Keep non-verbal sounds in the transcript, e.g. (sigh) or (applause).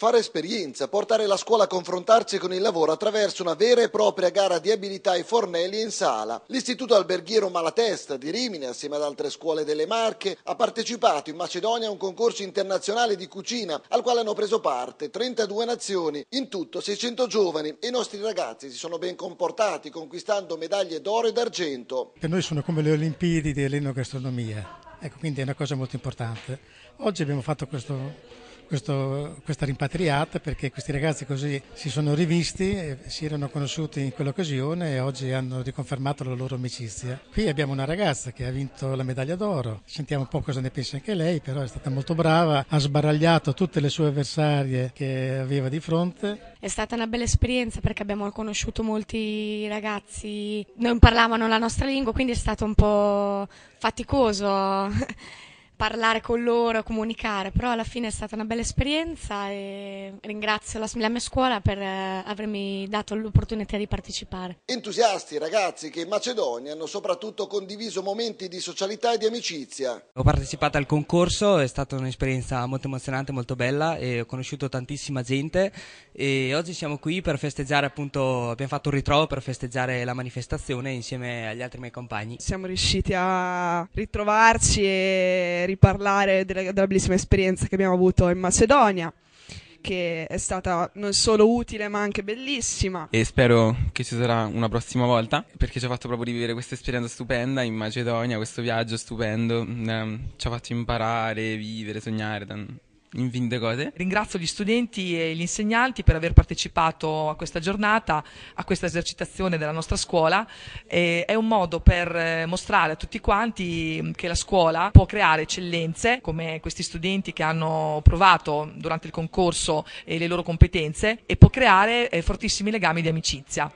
fare esperienza, portare la scuola a confrontarsi con il lavoro attraverso una vera e propria gara di abilità ai fornelli in sala. L'Istituto Alberghiero Malatesta di Rimini, assieme ad altre scuole delle Marche, ha partecipato in Macedonia a un concorso internazionale di cucina al quale hanno preso parte 32 nazioni, in tutto 600 giovani e i nostri ragazzi si sono ben comportati conquistando medaglie d'oro e d'argento. Per noi sono come le Olimpiadi dell'enogastronomia, ecco quindi è una cosa molto importante. Oggi abbiamo fatto questo questo, questa rimpatriata perché questi ragazzi così si sono rivisti, si erano conosciuti in quell'occasione e oggi hanno riconfermato la loro amicizia. Qui abbiamo una ragazza che ha vinto la medaglia d'oro, sentiamo un po' cosa ne pensa anche lei, però è stata molto brava, ha sbaragliato tutte le sue avversarie che aveva di fronte. È stata una bella esperienza perché abbiamo conosciuto molti ragazzi, non parlavano la nostra lingua, quindi è stato un po' faticoso. (laughs) parlare con loro, comunicare, però alla fine è stata una bella esperienza e ringrazio la, la mia scuola per eh, avermi dato l'opportunità di partecipare. Entusiasti ragazzi che in Macedonia hanno soprattutto condiviso momenti di socialità e di amicizia. Ho partecipato al concorso, è stata un'esperienza molto emozionante, molto bella e ho conosciuto tantissima gente e oggi siamo qui per festeggiare appunto, abbiamo fatto un ritrovo per festeggiare la manifestazione insieme agli altri miei compagni. Siamo riusciti a ritrovarci e riparlare della, della bellissima esperienza che abbiamo avuto in Macedonia che è stata non solo utile ma anche bellissima. E spero che ci sarà una prossima volta perché ci ha fatto proprio rivivere questa esperienza stupenda in Macedonia, questo viaggio stupendo, ehm, ci ha fatto imparare, vivere, sognare. T- in Vindegode. Ringrazio gli studenti e gli insegnanti per aver partecipato a questa giornata, a questa esercitazione della nostra scuola. E è un modo per eh, mostrare a tutti quanti mm, che la scuola può creare eccellenze, come questi studenti che hanno provato durante il concorso le loro competenze, e può creare eh, fortissimi legami di amicizia.